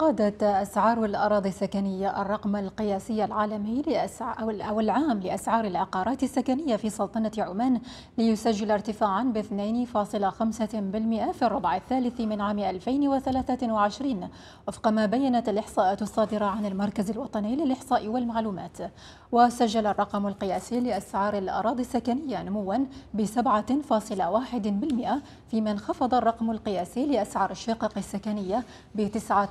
قادت أسعار الأراضي السكنية الرقم القياسي العالمي أو العام لأسعار العقارات السكنية في سلطنة عمان ليسجل ارتفاعا ب 2.5% في الربع الثالث من عام 2023 وفق ما بينت الإحصاءات الصادرة عن المركز الوطني للإحصاء والمعلومات وسجل الرقم القياسي لأسعار الأراضي السكنية نموا ب 7.1% فيما انخفض الرقم القياسي لأسعار الشقق السكنية ب 9